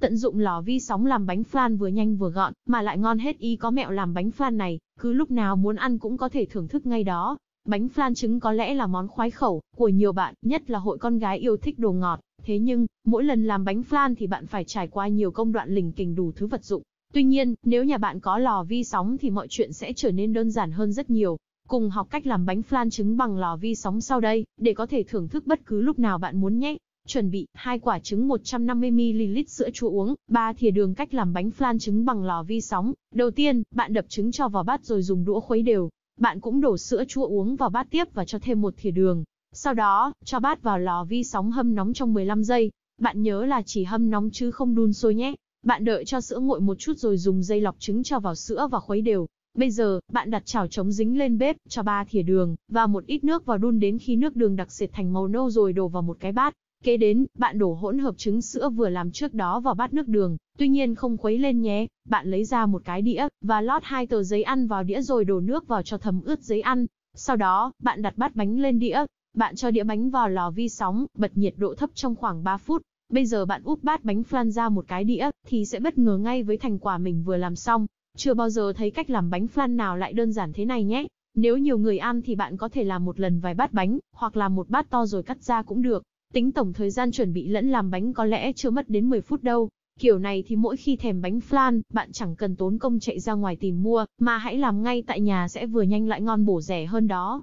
Tận dụng lò vi sóng làm bánh flan vừa nhanh vừa gọn, mà lại ngon hết y có mẹo làm bánh flan này, cứ lúc nào muốn ăn cũng có thể thưởng thức ngay đó. Bánh flan trứng có lẽ là món khoái khẩu của nhiều bạn, nhất là hội con gái yêu thích đồ ngọt. Thế nhưng, mỗi lần làm bánh flan thì bạn phải trải qua nhiều công đoạn lình kình đủ thứ vật dụng. Tuy nhiên, nếu nhà bạn có lò vi sóng thì mọi chuyện sẽ trở nên đơn giản hơn rất nhiều. Cùng học cách làm bánh flan trứng bằng lò vi sóng sau đây, để có thể thưởng thức bất cứ lúc nào bạn muốn nhé. Chuẩn bị hai quả trứng 150ml sữa chua uống, 3 thìa đường cách làm bánh flan trứng bằng lò vi sóng. Đầu tiên, bạn đập trứng cho vào bát rồi dùng đũa khuấy đều. Bạn cũng đổ sữa chua uống vào bát tiếp và cho thêm một thìa đường. Sau đó, cho bát vào lò vi sóng hâm nóng trong 15 giây. Bạn nhớ là chỉ hâm nóng chứ không đun sôi nhé. Bạn đợi cho sữa nguội một chút rồi dùng dây lọc trứng cho vào sữa và khuấy đều. Bây giờ, bạn đặt chảo chống dính lên bếp, cho 3 thìa đường và một ít nước vào đun đến khi nước đường đặc sệt thành màu nâu rồi đổ vào một cái bát. Kế đến, bạn đổ hỗn hợp trứng sữa vừa làm trước đó vào bát nước đường, tuy nhiên không khuấy lên nhé. Bạn lấy ra một cái đĩa, và lót hai tờ giấy ăn vào đĩa rồi đổ nước vào cho thấm ướt giấy ăn. Sau đó, bạn đặt bát bánh lên đĩa. Bạn cho đĩa bánh vào lò vi sóng, bật nhiệt độ thấp trong khoảng 3 phút. Bây giờ bạn úp bát bánh flan ra một cái đĩa, thì sẽ bất ngờ ngay với thành quả mình vừa làm xong. Chưa bao giờ thấy cách làm bánh flan nào lại đơn giản thế này nhé. Nếu nhiều người ăn thì bạn có thể làm một lần vài bát bánh, hoặc làm một bát to rồi cắt ra cũng được. Tính tổng thời gian chuẩn bị lẫn làm bánh có lẽ chưa mất đến 10 phút đâu. Kiểu này thì mỗi khi thèm bánh flan, bạn chẳng cần tốn công chạy ra ngoài tìm mua, mà hãy làm ngay tại nhà sẽ vừa nhanh lại ngon bổ rẻ hơn đó.